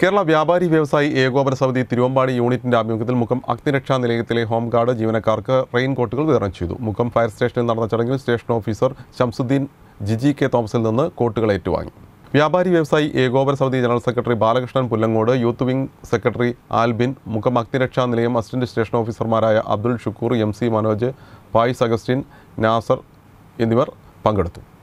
കേരള വ്യാപാരി വ്യവസായി ഏകോപന സമിതി തിരുവമ്പാടി യൂണിറ്റിന്റെ ആഭിമുഖ്യത്തിൽ മുഖം അഗ്നിരക്ഷാ നിലയത്തിലെ ഹോംഗാർഡ് ജീവനക്കാർക്ക് റെയിൻ കോട്ടുകൾ വിതരണം ചെയ്തു മുഖം ഫയർ സ്റ്റേഷനിൽ നടന്ന ചടങ്ങിൽ station officer Shamsuddin Jiji K തോമസിൽ നിന്ന് കോട്ടുകൾ ഏറ്റുവാങ്ങി വ്യാപാരി വ്യവസായി ഏകോപന സമിതി general secretary Balakrishnan Pullangode youth wing secretary Albin മുഖം അഗ്നിരക്ഷാ നിലയം അസിസ്റ്റന്റ് സ്റ്റേഷൻ ഓഫീസർമാരായ അബ്ദുൾ ഷുക്കൂർ എം സി മനോജ് ഫായിസ് അഗസ്റ്റിൻ നാസർ എന്നിവർ പങ്കെടുത്തു